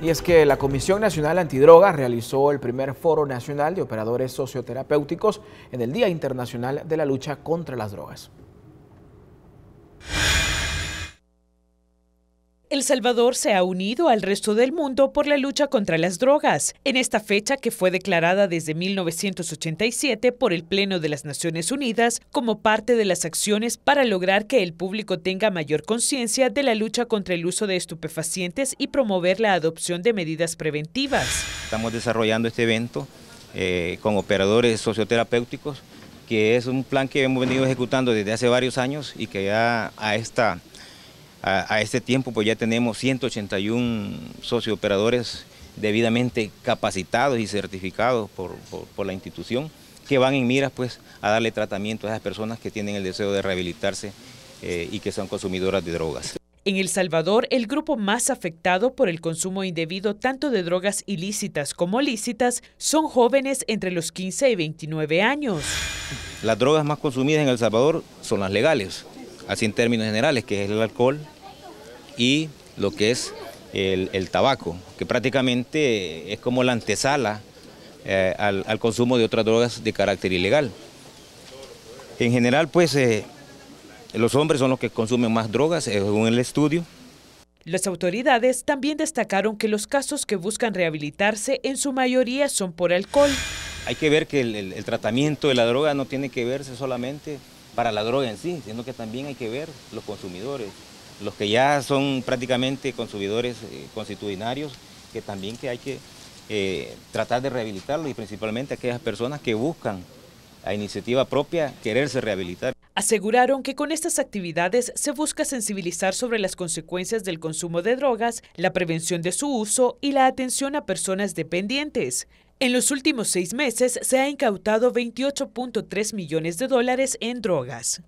Y es que la Comisión Nacional Antidroga realizó el primer foro nacional de operadores socioterapéuticos en el Día Internacional de la Lucha contra las Drogas. El Salvador se ha unido al resto del mundo por la lucha contra las drogas. En esta fecha, que fue declarada desde 1987 por el Pleno de las Naciones Unidas como parte de las acciones para lograr que el público tenga mayor conciencia de la lucha contra el uso de estupefacientes y promover la adopción de medidas preventivas. Estamos desarrollando este evento eh, con operadores socioterapéuticos, que es un plan que hemos venido ejecutando desde hace varios años y que ya a esta a, este tiempo pues ya tenemos 181 sociooperadores debidamente capacitados y certificados por, la institución que van en miras pues a darle tratamiento a esas personas que tienen el deseo de rehabilitarse eh, y que son consumidoras de drogas. En El Salvador, el grupo más afectado por el consumo indebido tanto de drogas ilícitas como lícitas son jóvenes entre los 15 y 29 años. Las drogas más consumidas en El Salvador son las legales, así en términos generales, que es el alcohol y lo que es el, tabaco, que prácticamente es como la antesala eh, al, consumo de otras drogas de carácter ilegal. En general, pues, eh, los hombres son los que consumen más drogas, eh, según el estudio. Las autoridades también destacaron que los casos que buscan rehabilitarse en su mayoría son por alcohol. Hay que ver que el tratamiento de la droga no tiene que verse solamente para la droga en sí, sino que también hay que ver los consumidores, los que ya son prácticamente consumidores eh, constitucionarios, que también que hay que eh, tratar de rehabilitarlos y principalmente aquellas personas que buscan a iniciativa propia quererse rehabilitar. Aseguraron que con estas actividades se busca sensibilizar sobre las consecuencias del consumo de drogas, la prevención de su uso y la atención a personas dependientes. En los últimos seis meses se ha incautado 28.3 millones de dólares en drogas.